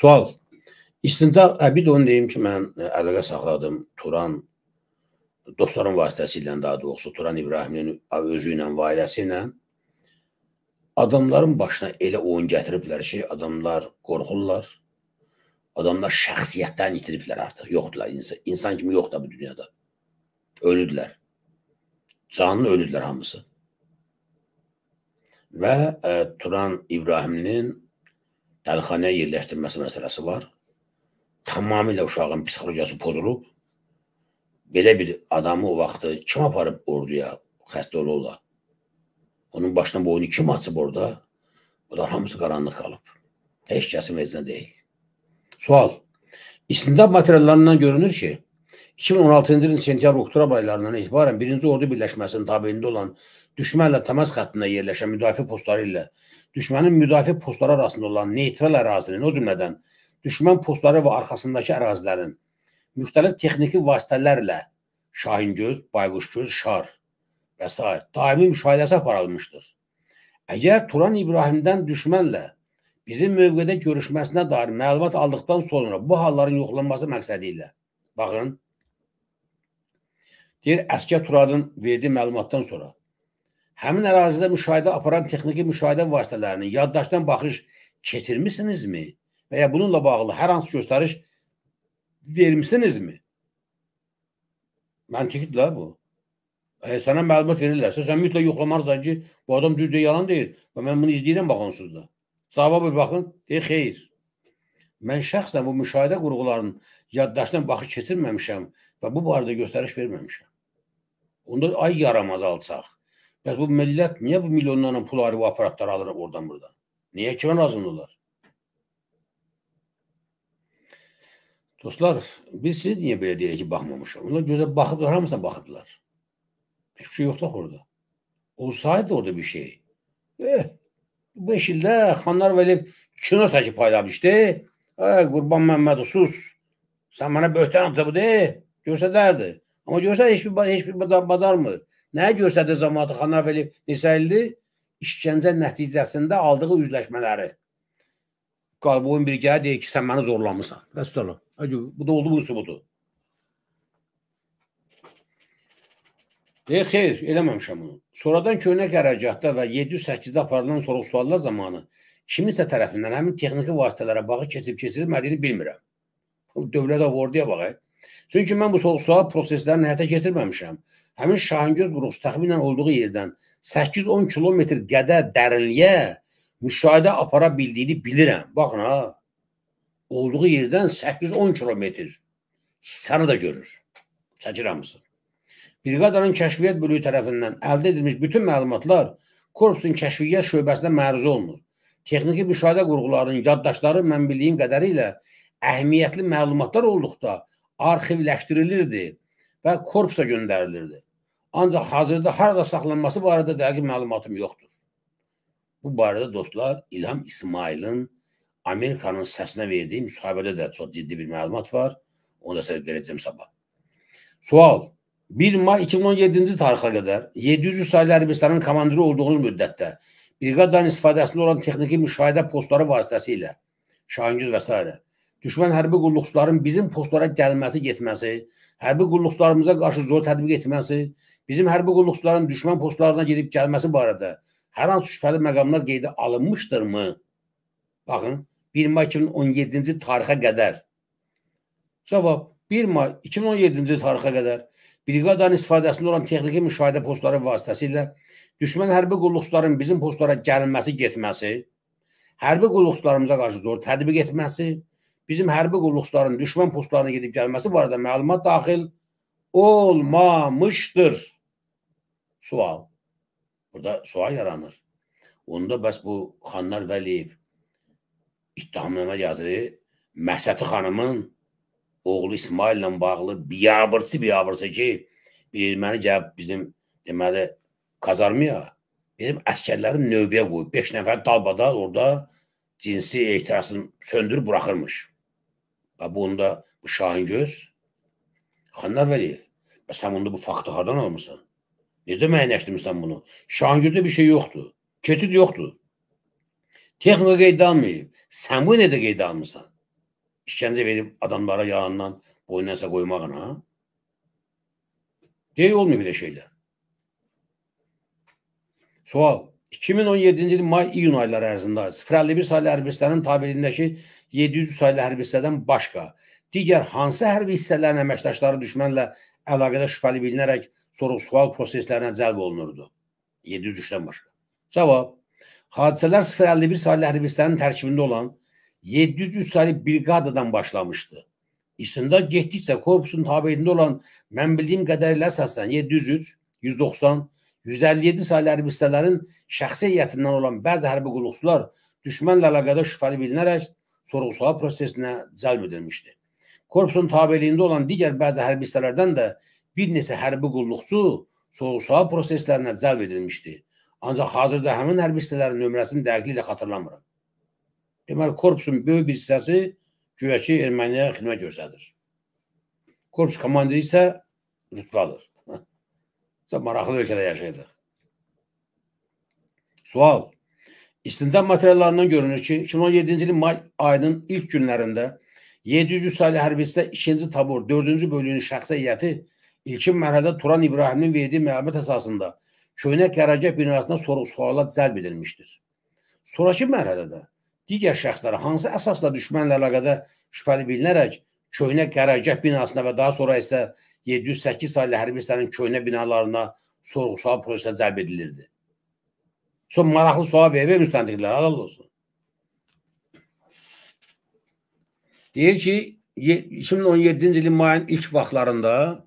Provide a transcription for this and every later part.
Sual. İstintaq, ə, hə, bir də onu deyim ki, mən əlaqə saxladım Turan, dostlarım vasitəsilə daha doğrusu Turan İbrahimlinin özü ilə, ailəsi ilə. Adamların başına elə oyun gətiriblər ki, adamlar qorxurlar. Adamlar şəxsiyyətdən itiriblər artıq. Yoxdurlar insan, insan kimi yoxdur bu dünyada. Ölüdülər. Canlı ölüdülər hamısı. Və ə, e, Turan İbrahimlinin dəlixanəyə yerləşdirməsi məsələsi var. Tamamilə uşağın psixologiyası pozulub. Belə bir adamı o vaxtı kim aparıb orduya xəstə olurlar? Onun başına boynu kim açıb orada? Bunlar hamısı qaranlıq qalıb. Heç kəsin vecinə deyil. Sual. İstintaq materiallarından görünür ki, 2016-cı ilin sentyabr-oktyabr aylarından etibarən 1-ci Ordu Birləşməsinin tabeliyində olan düşmənlə təmas xəttində yerləşən müdafiə postları ilə düşmənin müdafiə postları arasında olan neytral ərazinin, o cümlədən düşmən postları və arxasındakı ərazilərin müxtəlif texniki vasitələrlə şahingöz, bayquşgöz, şar və s. daimi müşahidəsi aparılmışdır. Əgər Turan İbrahimdən düşmənlə bizim mövqedə görüşməsinə dair məlumat aldıqdan sonra bu halların yoxlanması məqsədi ilə baxın, deyir, əskər Turadın verdiyi məlumatdan sonra həmin ərazidə müşahidə aparan texniki müşahidə vasitələrini yaddaşdan baxış keçirmisinizmi? Və ya bununla bağlı hər hansı göstəriş vermisinizmi? Məntiqdir bu. E, sənə məlumat verirlərsə, sən mütləq yoxlamalısan ki, bu adam düz deyir, yalan deyir. Və mən bunu izləyirəm bax onsuz da. Cavaba bir baxın, deyir, xeyr. Mən şəxsən bu müşahidə qurğularının yaddaşdan baxış keçirməmişəm və bu barədə göstəriş verməmişəm. Onda ay yaramaz alçaq. Ya bu millet niye bu milyonların pul bu aparatlar alır oradan buradan? Niye kime lazımdılar? Dostlar biz siz niye böyle diye ki bakmamış? Onlar göze bakıplar hamısına bakıplar. Hiçbir şey yoktu da orada. Olsaydı orada bir şey. Eh, bu beş ildə xanlar verib kino çəkib paylamışdı. Ay eh, kurban Məmmədov sus. Sen bana böhtan atıb de, göstərdi. Amma görsən heç bir heç bazar mı? Nəyə göstərdi zamanı Xanaveli Nisayilli? İşgəncə nəticəsində aldığı üzləşmələri. Qalboyun bir gələ deyir ki, sən məni zorlamısan. Və sutala. Bu da oldu, bu subudur. Deyir, xeyr, eləməmişəm bunu. Sonradan köynək hərəkatda və 708-də aparılan soruq suallar zamanı kiminsə tərəfindən həmin texniki vasitələrə bağı keçib-keçirilmədiyini bilmirəm. Dövlət avorduya bağı. E. Çünki mən bu soruq sual proseslərini həyata keçirməmişəm həmin Şahingöz quruqsu təxminən olduğu yerdən 8-10 kilometr qədər dərinliyə müşahidə apara bildiyini bilirəm. Baxın ha. Olduğu yerdən 8-10 kilometr. Səni də görür. Çəkir hamısını. Briqadanın kəşfiyyat bölüyü tərəfindən əldə edilmiş bütün məlumatlar korpusun kəşfiyyat şöbəsinə məruz olmur. Texniki müşahidə qurğularının yaddaşları mən bildiyim qədəri ilə əhəmiyyətli məlumatlar olduqda arxivləşdirilirdi və korpusa göndərilirdi. Ancaq hazırda harada saxlanması barədə dəqiq məlumatım yoxdur. Bu barədə dostlar İlham İsmailin Amerikanın səsinə verdiyi müsahibədə də çox ciddi bir məlumat var. Onu da sizə verəcəm sabah. Sual: 1 may 2017-ci tarixə qədər 700 saylı Ərmənistanın komandiri olduğunuz müddətdə briqadanın istifadəsində olan texniki müşahidə postları vasitəsilə Şahingöz və s. düşmən hərbi qulluqçuların bizim postlara gəlməsi, getməsi, hərbi qulluqçularımıza qarşı zor tətbiq etməsi, bizim hərbi qulluqçuların düşmən postlarına gedib gəlməsi barədə hər hansı şübhəli məqamlar qeydə alınmışdırmı? Baxın, 1 may 2017-ci tarixə qədər. Cavab: 1 may 2017-ci tarixə qədər briqadanın istifadəsində olan texniki müşahidə postları vasitəsilə düşmən hərbi qulluqçuların bizim postlara gəlməsi, getməsi, hərbi qulluqçularımıza qarşı zor tətbiq etməsi, bizim hərbi qulluqçuların düşmən postlarına gedib gəlməsi barədə məlumat daxil olmamışdır sual. Burada sual yaranır. Onda bəs bu Xanlar Vəliyev ittihamnamə yazırı Məhsəti xanımın oğlu İsmail ilə bağlı biyabırçı biyabırçı ki, bir erməni gəlib bizim deməli kazarmaya bizim əskərləri növbəyə qoyub 5 nəfər dalbadal orada cinsi ehtirasını söndürüb buraxırmış. Və bu onda bu Şahingöz Xanlar Vəliyev. Bəs sən onda bu faktı hardan almısan? Necə müəyyənləşdirmirsən bunu? Şangirdə bir şey yoxdur. Keçid yoxdur. Texnika qeydə almayıb. Sən bu necə qeydə almısan? İşkəncə verib adamlara yağından boynunəsə qoymağın, ha? Deyək olmuyor belə şeylər. Sual. 2017-ci il may-iyun ayları ərzində 051 saylı hərbiçilərin tabeliyindəki 700 saylı hərbiçilərdən başqa digər hansı hərbi hissələrin əməkdaşları düşmənlə əlaqədə şübhəli bilinərək sorğu-sual proseslərinə cəlb olunurdu. 703-dən başqa. Cavab. Hadisələr 051 saylı hərbistanın tərkibində olan 703 saylı briqadadan başlamışdı. İstintaq getdikcə korpusun tabeyində olan mən bildiyim qədərilə əsasən 703, 190, 157 saylı hərbi hissələrin şəxsi heyətindən olan bəzi hərbi qulluqçular düşmənlə əlaqədə şübhəli bilinərək sorğu-sual prosesinə cəlb edilmişdi korpusun tabeliyində olan digər bəzi hərbi hissələrdən də bir neçə hərbi qulluqçu soğuq-sual proseslərinə cəlb edilmişdi. Ancaq hazırda həmin hərbi hissələrin nömrəsini dəqiqliklə xatırlamıram. Deməli, korpusun böyük bir hissəsi güya ki, erməniyə xidmət göstərir. Korpus komandiri isə rütbə alır. Çox maraqlı ölkədə yaşayırıq. Sual. İstintaq materiallarından görünür ki, 2017-ci ilin may ayının ilk günlərində 700 saylı hərbistə 2-ci tabur 4-cü bölüyünün şəxsi heyəti ilkin mərhələdə Turan İbrahiminin verdiyi məlumat əsasında köynək qərargah binasına sorğu-sualla cəlb edilmişdir. Sonrakı mərhələdə digər şəxslər hansı əsasla düşmənlə əlaqədə şübhəli bilinərək köynək qərargah binasına və daha sonra isə 708 saylı hərbistlərin köynə binalarına sorğu-sual prosesə cəlb edilirdi. Çox maraqlı sual verir müstəntiqlər, halal olsun. Deyir ki, 2017-ci ilin mayın ilk vaxtlarında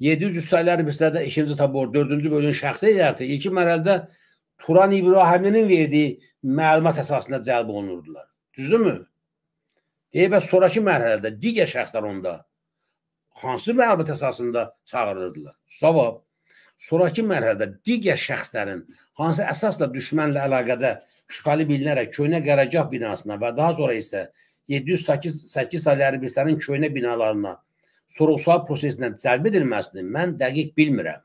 700 sayılı hərbiçilərdə 2-ci tabor 4-cü bölüğün şəxsi heyəti ilk mərhələdə Turan İbrahimlinin verdiyi məlumat əsasında cəlb olunurdular. Düzdürmü? Deyir, bəs sonrakı mərhələdə digər şəxslər onda hansı məlumat əsasında çağırırdılar? Savab. Sonrakı mərhələdə digər şəxslərin hansı əsasla düşmənlə əlaqədə şübhəli bilinərək köhnə qərargah binasına və daha sonra isə 708 saylı hərbiçilərin köhnə binalarına sorğu-sual prosesindən cəlb edilməsini mən dəqiq bilmirəm.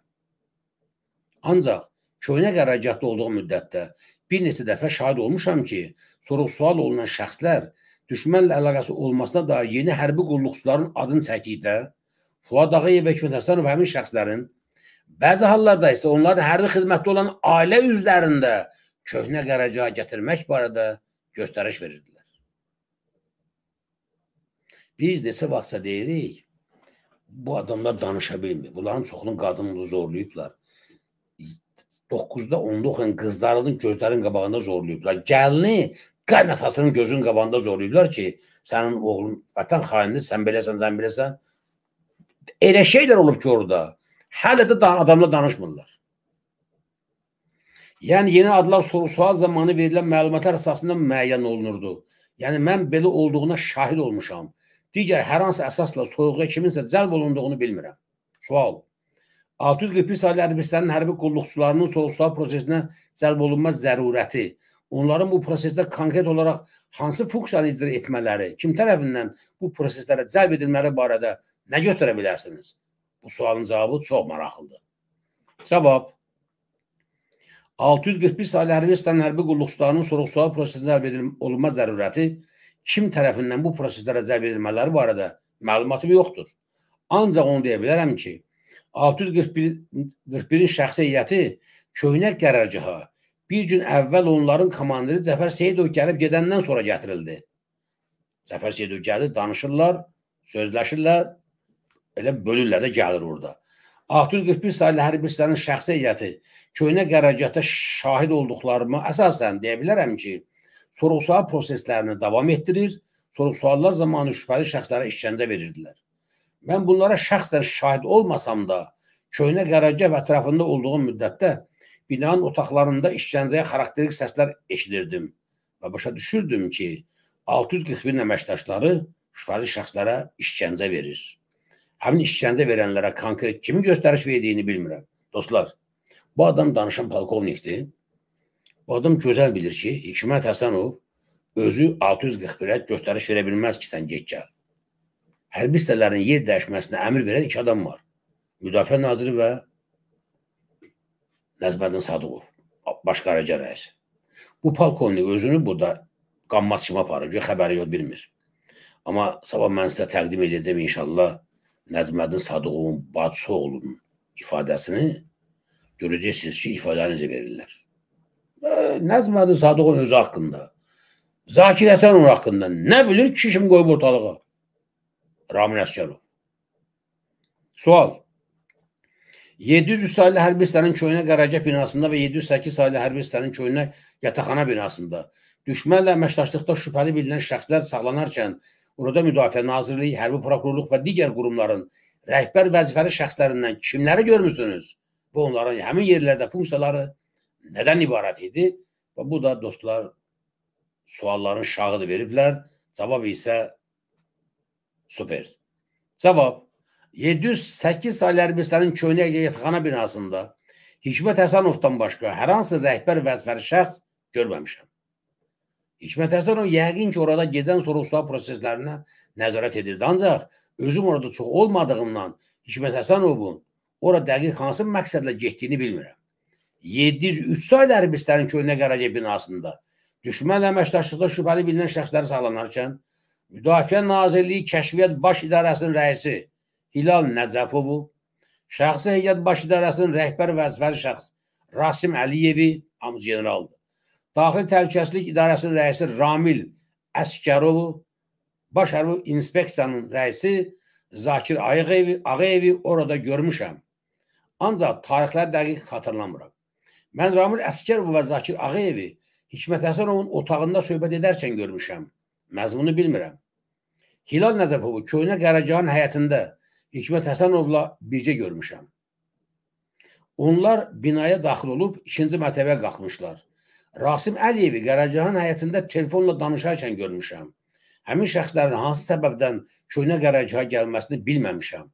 Ancaq köhnə qərargahda olduğu müddətdə bir neçə dəfə şahid olmuşam ki, sorğu-sual olunan şəxslər düşmənlə əlaqəsi olmasına dair yeni hərbi qulluqçuların adını çəkdikdə Fuad Ağayev və Hikmət Həsənov həmin şəxslərin bəzi hallarda isə onların hərbi xidmətdə olan ailə üzvlərində köhnə qərargaha gətirmək barədə göstəriş verirdilər. Biz neçə vaxtsa deyirik, bu adamlar danışa bilmir. Bunların çoxunun qadınını zorlayıblar. 9-da 10-da oxuyan qızlarının gözlərinin qabağında zorlayıblar. Gəlini qan atasının gözünün qabağında zorlayıblar ki, sənin oğlun vətən xainidir, sən beləsən, sən beləsən. Elə şeylər olub ki, orada hələ də adamla danışmırlar. Yəni yeni adlar soru-sual zamanı verilən məlumatlar əsasında müəyyən olunurdu. Yəni mən belə olduğuna şahid olmuşam digər hər hansı əsasla soyuğa kiminsə cəlb olunduğunu bilmirəm. Sual. 641 saylı Ərbistanın hərbi qulluqçularının soyuqsual prosesinə cəlb olunma zərurəti, onların bu prosesdə konkret olaraq hansı funksiyanı icra etmələri, kim tərəfindən bu proseslərə cəlb edilmələri barədə nə göstərə bilərsiniz? Bu sualın cavabı çox maraqlıdır. Cavab 641 saylı Hərbistanın hərbi qulluqçularının soruq-sual prosesində əlb edilmə zərurəti kim tərəfindən bu proseslərə cəlb edilmələri barədə məlumatım yoxdur. Ancaq onu deyə bilərəm ki, 641-in şəxsi heyəti köynək qərargaha bir gün əvvəl onların komandiri Cəfər Seyidov gəlib gedəndən sonra gətirildi. Cəfər Seyidov gəlir, danışırlar, sözləşirlər, elə bölürlər də gəlir orada. 641 saylı hərbi hissənin şəxsi heyəti köynək qərargahda şahid olduqlarıma əsasən deyə bilərəm ki, sorğu-sual proseslərini davam etdirir, sorğu-suallar zamanı şübhəli şəxslərə işgəncə verirdilər. Mən bunlara şəxslər şahid olmasam da, köhnə qərargah ətrafında olduğum müddətdə binanın otaqlarında işgəncəyə xarakterik səslər eşidirdim və başa düşürdüm ki, 641 əməkdaşları şübhəli şəxslərə işgəncə verir. Həmin işgəncə verənlərə konkret kimi göstəriş verdiyini bilmirəm. Dostlar, bu adam danışan polkovnikdir. O adam gözəl bilir ki, Hikmət Həsənov özü 641-ə göstəriş verə bilməz ki, sən get gəl. Hərbi hissələrin yer dəyişməsinə əmr verən iki adam var. Müdafiə naziri və Nəzməddin Sadıqov, baş qaraca rəis. Bu polkovnik özünü burada qanmaz kimi aparır, görə xəbəri yox bilmir. Amma sabah mən sizə təqdim edəcəm inşallah Nəzməddin Sadıqovun Bacıoğlunun ifadəsini görəcəksiniz ki, ifadə necə verirlər. Nəzm Nadir Sadıqın özü haqqında, Zakir Həsənov haqqında nə bilir kişi kimi qoyub ortalığa? Ramin Əsgərov. Sual. 700 saylı hərbi hissənin köynə qərargah binasında və 708 saylı hərbi hissənin köynə yataqxana binasında düşmənlə əməkdaşlıqda şübhəli bilinən şəxslər saxlanarkən orada Müdafiə Nazirliyi, Hərbi Prokurorluq və digər qurumların rəhbər vəzifəli şəxslərindən kimləri görmüsünüz? Bu onların həmin yerlərdə funksiyaları nədən ibarət idi? Və bu da dostlar sualların şahıdı veriblər. Cavab isə super. Cavab 708 saylı Ərbistanın köhnə yeyxana binasında Hikmət Həsənovdan başqa hər hansı rəhbər vəzifəli şəxs görməmişəm. Hikmət Həsənov yəqin ki, orada gedən sorğu-sual proseslərinə nəzarət edirdi. Ancaq özüm orada çox olmadığımdan Hikmət Həsənovun ora dəqiq hansı məqsədlə getdiyini bilmirəm. 703 saylı hərbiçilərin köhnə qərargah binasında düşmən əməkdaşlıqda şübhəli bilinən şəxslər saxlanarkən Müdafiə Nazirliyi Kəşfiyyat Baş İdarəsinin rəisi Hilal Nəcəfovu, Şəxsi Heyət Baş İdarəsinin rəhbər vəzifəli şəxs Rasim Əliyevi, hamı generaldır. Daxili Təhlükəsizlik İdarəsinin rəisi Ramil Əskərovu, Baş Hərbi İnspeksiyanın rəisi Zakir Ağayevi, Ağayevi orada görmüşəm. Ancaq tarixlər dəqiq xatırlamıram. Mən Ramil Əskərov və Zakir Ağayevi Hikmət Həsənovun otağında söhbət edərkən görmüşəm. Məzmunu bilmirəm. Hilal Nəcəfovu köynə qərəcağın həyətində Hikmət Həsənovla bircə görmüşəm. Onlar binaya daxil olub ikinci mətəbə qalxmışlar. Rasim Əliyevi qərəcağın həyətində telefonla danışarkən görmüşəm. Həmin şəxslərin hansı səbəbdən köynə qərəcağa gəlməsini bilməmişəm.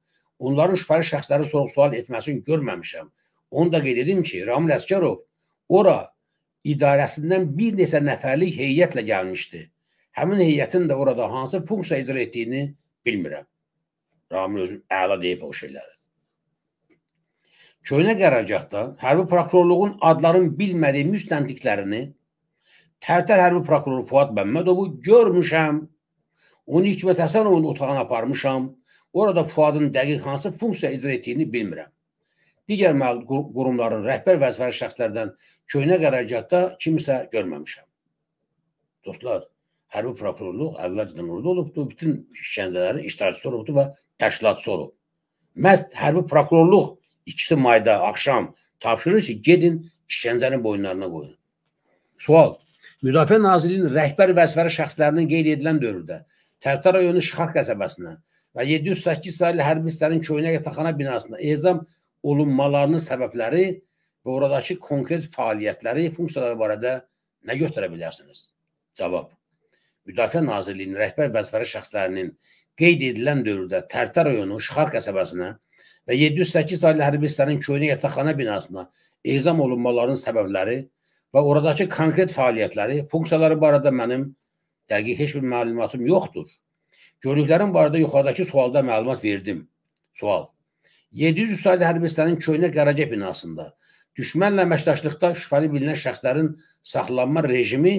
Onların şübhəli şəxsləri sorğu-sual etməsini görməmişəm. Onu da qeyd edim ki, Ramil Əsgərov ora idarəsindən bir neçə nəfərlik heyətlə gəlmişdi. Həmin heyətin də orada hansı funksiya icra etdiyini bilmirəm. Ramil özü əla deyib o şeyləri. Köhnə qərargahda hərbi prokurorluğun adların bilmədiyi müstəntiqlərini Tərtər hərbi prokuroru Fuad Məmmədovu görmüşəm. Onu Hikmət Həsənovun otağına aparmışam. Orada Fuadın dəqiq hansı funksiya icra etdiyini bilmirəm digər qurumların rəhbər vəzifəli şəxslərdən köhnə qərargahda kimisə görməmişəm. Dostlar, hərbi prokurorluq əvvəlcədən orada olubdu, bütün işgəncələrin iştirakçısı olubdu və təşkilatçısı olub. Məhz hərbi prokurorluq ikisi mayda axşam tapşırır ki, gedin işgəncənin boyunlarına qoyun. Sual, Müdafiə Nazirliyinin rəhbər vəzifəli şəxslərinin qeyd edilən dövrdə Tərtər rayonu Şıxaq qəsəbəsinə və 708 saylı hərbi hissənin köhnə yataqxana binasına ezam olunmalarının səbəbləri və oradakı konkret fəaliyyətləri, funksiyaları barədə nə göstərə bilərsiniz? Cavab. Müdafiə Nazirliyinin rəhbər vəzifəli şəxslərinin qeyd edilən dövrdə Tərtər rayonu Şıxar qəsəbəsinə və 708 saylı hərbi hissənin köhnə yataqxana binasına ezam olunmalarının səbəbləri və oradakı konkret fəaliyyətləri, funksiyaları barədə mənim dəqiq heç bir məlumatım yoxdur. Görüklərim barədə yuxarıdakı sualda məlumat verdim. Sual. 700 saylı hərbistanın köhnə Qaracə binasında düşmənlə əməkdaşlıqda şübhəli bilinən şəxslərin saxlanma rejimi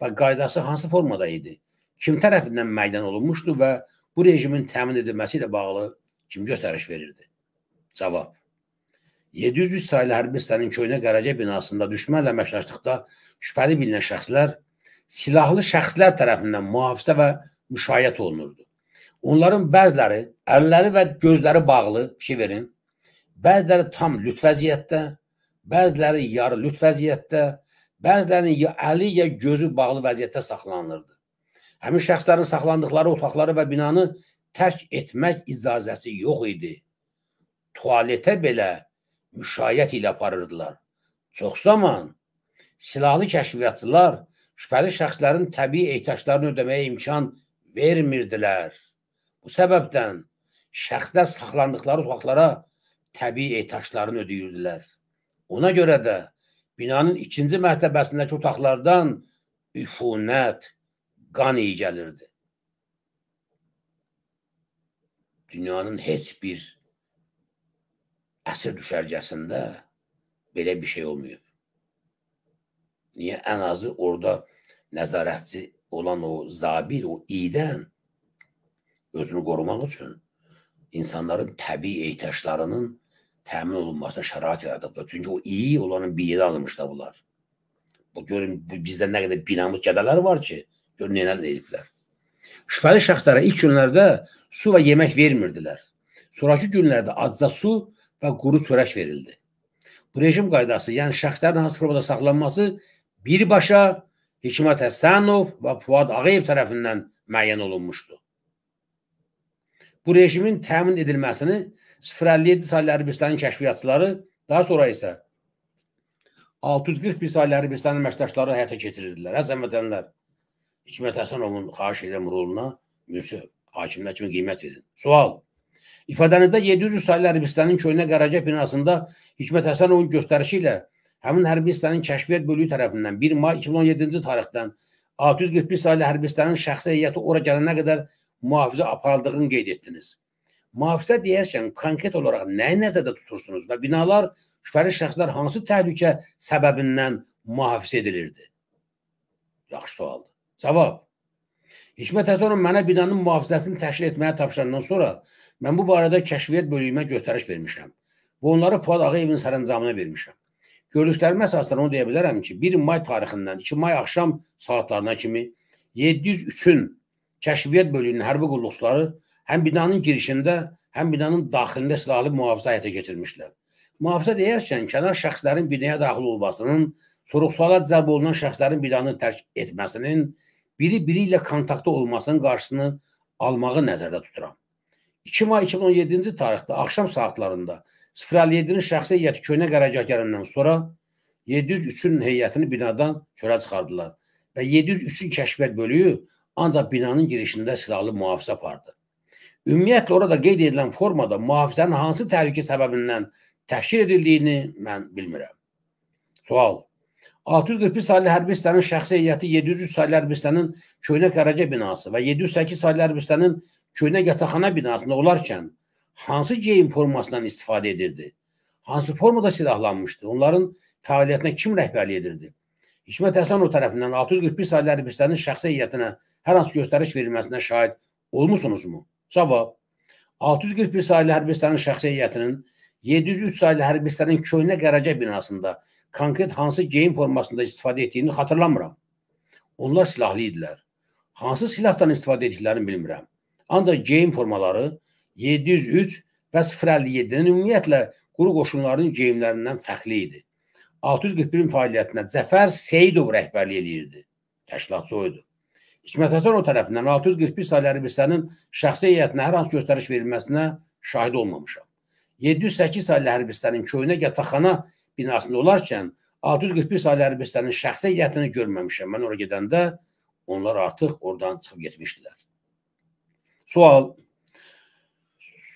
və qaydası hansı formada idi? Kim tərəfindən müəyyən olunmuşdu və bu rejimin təmin edilməsi ilə bağlı kim göstəriş verirdi? Cavab. 703 saylı hərbi hissənin köhnə Qaracə binasında düşmənlə əməkdaşlıqda şübhəli bilinən şəxslər silahlı şəxslər tərəfindən mühafizə və müşayiət olunurdu. Onların bəziləri əlləri və gözləri bağlı, fikir verin. Bəziləri tam lüt vəziyyətdə, bəziləri yarı lüt vəziyyətdə, bəzilərinin ya əli ya gözü bağlı vəziyyətdə saxlanılırdı. Həmin şəxslərin saxlandıqları otaqları və binanı tərk etmək icazəsi yox idi. Tualetə belə müşayiət ilə aparırdılar. Çox zaman silahlı kəşfiyyatçılar şübhəli şəxslərin təbii ehtiyaclarını ödəməyə imkan vermirdilər. Bu səbəbdən şəxslər saxlandıqları otaqlara təbii ehtajlarını ödəyirdilər. Ona görə də binanın ikinci mərtəbəsindəki otaqlardan üfunət, qan iyi gəlirdi. Dünyanın heç bir əsr düşərgəsində belə bir şey olmayıb. Niyə ən azı orada nəzarətçi olan o zabir, o iyidən özünü qorumaq üçün insanların təbii ehtiyaclarının təmin olunmasına şərait yaradıblar. Çünki o iyi olanın bir yerə alınmışlar bunlar. Bu görün bizdə nə qədər binamız gədələr var ki, görün nələr deyiblər. Şübhəli şəxslərə ilk günlərdə su və yemək vermirdilər. Sonrakı günlərdə azca su və quru çörək verildi. Bu rejim qaydası, yəni şəxslərin hansı formada saxlanması birbaşa Hikmət Həsənov və Fuad Ağayev tərəfindən müəyyən olunmuşdu bu rejimin təmin edilməsini 057 saylı Ərbistanın kəşfiyyatçıları, daha sonra isə 641 saylı Ərbistanın məşqdaşları həyata keçirirdilər. Həsən vətənlər Hikmət Həsənovun xahiş edən roluna münsif hakimlər kimi qiymət verin. Sual. İfadənizdə 700 saylı Ərbistanın köhnə Qaracaq binasında Hikmət Həsənovun göstərişi ilə həmin Hərbistanın kəşfiyyat bölüyü tərəfindən 1 may 2017-ci tarixdən 641 saylı Hərbistanın şəxsi heyəti ora gələnə qədər mühafizə apardığını qeyd etdiniz. Mühafizə deyərkən konkret olaraq nəyi nəzərdə tutursunuz və binalar şübhəli şəxslər hansı təhlükə səbəbindən mühafizə edilirdi? Yaxşı sualdır. Cavab. Hikmət Həsənov mənə binanın mühafizəsini təşkil etməyə tapşırandan sonra mən bu barədə kəşfiyyat bölüyümə göstəriş vermişəm və onları Fuad Ağayevin sərəncamına vermişəm. Görüşlərimə əsasında onu deyə bilərəm ki, 1 may tarixindən 2 may axşam saatlarına kimi 703-ün kəşfiyyat bölüyünün hərbi qulluqçuları həm binanın girişində, həm binanın daxilində silahlı mühafizə həyata keçirmişlər. Mühafizə deyərkən kənar şəxslərin binaya daxil olmasının, soruq-suala cəlb olunan şəxslərin binanı tərk etməsinin, biri-biri ilə kontaktda olmasının qarşısını almağı nəzərdə tuturam. 2 may 2017-ci tarixdə axşam saatlarında 057-nin şəxsi heyəti köynə qərargah gələndən sonra 703-ün heyətini binadan çölə çıxardılar və 703-ün kəşfiyyat bölüyü Ancaq binanın girişində silahlı mühafizə apardı. Ümumiyyətlə orada qeyd edilən formada mühafizənin hansı təhlükə səbəbindən təşkil edildiyini mən bilmirəm. Sual. 641 saylı hərbi hissənin şəxsi heyəti 703 saylı hərbi hissənin köynə qaraca binası və 708 saylı hərbi hissənin köynə yataqxana binasında olarkən hansı geyim formasından istifadə edirdi? Hansı formada silahlanmışdı? Onların fəaliyyətinə kim rəhbərlik edirdi? Hikmət Həsənov tərəfindən 641 saylı hərbiçilərin şəxsi heyətinə hər hansı göstəriş verilməsinə şahid olmusunuzmu? Cavab. 641 saylı hərbiçilərin şəxsi heyətinin 703 saylı hərbiçilərin köhnə qərəcə binasında konkret hansı geyim formasında istifadə etdiyini xatırlamıram. Onlar silahlı idilər. Hansı silahdan istifadə etdiklərini bilmirəm. Ancaq geyim formaları 703 və 057-nin ümumiyyətlə quru qoşunlarının geyimlərindən fərqli idi. 641-in fəaliyyətinə Cəfər Seyidov rəhbərlik eləyirdi. Təşkilatçı o idi. Hikmət Həsənov tərəfindən 641 saylı hərbistənin şəxsi heyətinə hər hansı göstəriş verilməsinə şahid olmamışam. 708 saylı hərbistənin köhnə yataqxana binasında olarkən 641 saylı hərbistənin şəxsi heyətini görməmişəm. Mən ora gedəndə onlar artıq oradan çıxıb getmişdilər. Sual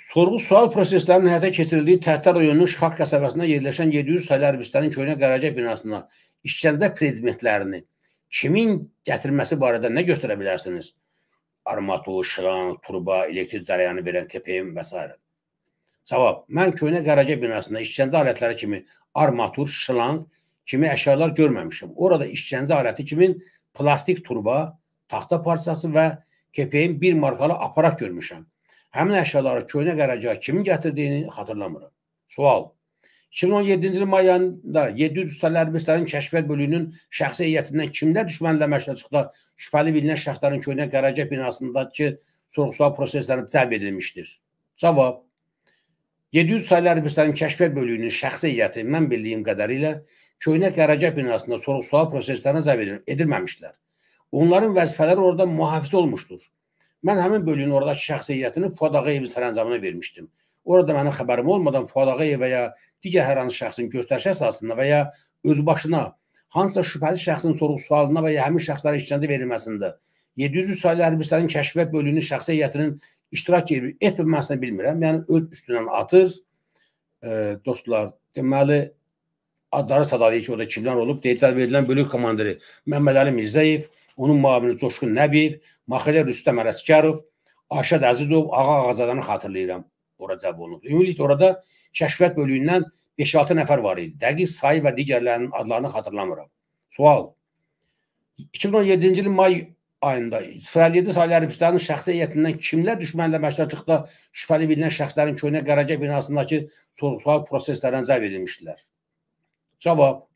Sorğu-sual proseslərinin həyata keçirildiyi Tərtər rayonunun Şıxaq qəsəbəsində yerləşən 700 saylı hərbistanın köhnə qərargah binasına işgəncə predmetlərini kimin gətirilməsi barədə nə göstərə bilərsiniz? Armatur, şıran, turba, elektrik cərəyanı verən TPM və s. Cavab: Mən köhnə qərargah binasında işgəncə alətləri kimi armatur, şılan kimi əşyalar görməmişəm. Orada işgəncə aləti kimin plastik turba, taxta parçası və KPM 1 markalı aparat görmüşəm. Həmin əşyaları köhnə qərargaha kimin gətirdiyini xatırlamıram. Sual. 2017-ci il may ayında 700 ustalı hərbistlərin kəşfiyyat bölüyünün şəxsi heyətindən kimlər düşmənlə məşqəçiqdə şübhəli bilinən şəxslərin köhnə qərargah binasındakı sorğu-sual prosesləri cəlb edilmişdir? Cavab. 700 saylı hərbistlərin kəşfiyyat bölüyünün şəxsi heyəti mən bildiyim qədərilə köhnə qərargah binasında sorğu-sual proseslərinə cəlb edilməmişdilər. Onların vəzifələri orada mühafizə olmuşdur. Mən həmin bölüyün oradakı şəxsiyyətini Fuad Ağayevin sərəncamına vermişdim. Orada mənim xəbərim olmadan Fuad Ağayev və ya digər hər hansı şəxsin göstərişi əsasında və ya öz başına hansısa şübhəli şəxsin sorğu-sualına və ya həmin şəxslərə işgəncə verilməsində 700 saylı hərbiçilərin kəşfiyyat bölüyünün şəxsiyyətinin iştirak edib etməməsini bilmirəm. Yəni öz üstündən atır. E, dostlar, deməli adları sadalayə ki, o da kimlər olub, deyəcəl verilən bölük komandiri Məmmədəli Mirzəyev, onun müavini Coşqun Nəbiyev, Maxədə Rüstəm Ələskarov, Aşad Əzizov, Ağa Ağazadanı xatırlayıram ora cəlb olunub. Ümumilikdə orada kəşfiyyat bölüyündən 5-6 nəfər var idi. Dəqiq sayı və digərlərinin adlarını xatırlamıram. Sual. 2017-ci ilin may ayında 07 saylı hərbistanın şəxsi heyətindən kimlər düşmənlə məşrəçiqdə şübhəli bilinən şəxslərin köhnə Qaracay binasındakı sorğu-sual proseslərinə cəlb edilmişdilər? Cavab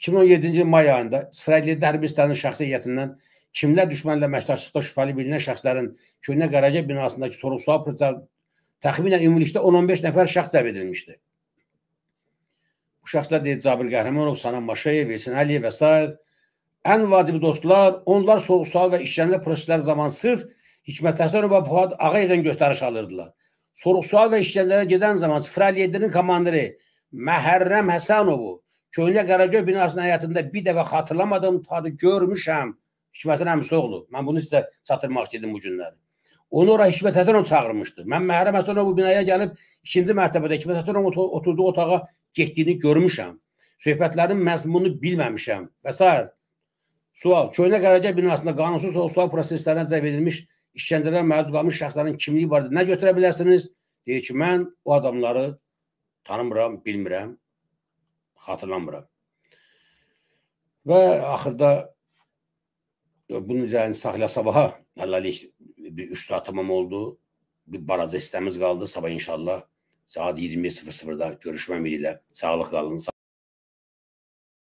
2017-ci may ayında İsrailli Dərbistanın şəxsi heyətindən kimlər düşmənlə məşqdaşlıqda şübhəli bilinən şəxslərin Köhnə Qaracə binasındakı sorğu-sual prosesi təxminən ümumilikdə 10-15 nəfər şəxs cəlb edilmişdi. Bu şəxslər deyil Cabir Qəhrəmanov, Sanan Maşayev, Elçin Əliyev və s. Ən vacibi dostlar, onlar sorğu-sual və işgəncə prosesləri zaman sırf Hikmət Həsənov və Fuad Ağayevdən göstəriş alırdılar. Sorğu-sual və işgəncələrə gedən zaman Sıfır Əliyevdinin komandiri Məhərrəm Həsənovu Köhnə Qaragöy binasının həyatında bir dəfə xatırlamadığım tadı görmüşəm. Hikmətin əmisi oğlu. Mən bunu sizə çatdırmaq istədim bu günləri. Onu ora Hikmət Həsənov çağırmışdı. Mən Məhrəm Həsənov bu binaya gəlib ikinci mərtəbədə Hikmət Həsənov oturduğu otağa getdiyini görmüşəm. Söhbətlərin məzmununu bilməmişəm və s. Sual: Köhnə Qaragöy binasında qanunsuz sosial proseslərə cəlb edilmiş işgəncələrə məruz qalmış şəxslərin kimliyi barədə nə götürə bilərsiniz? Deyir ki, mən o adamları tanımıram, bilmirəm xatırlamıram. Və axırda bunun üzərini saxla sabaha hələlik bir 3 saat tamam oldu. Bir baraza istəmiz qaldı. Sabah inşallah saat 21.00-da görüşməm ilə. Sağlıq qalın, sağ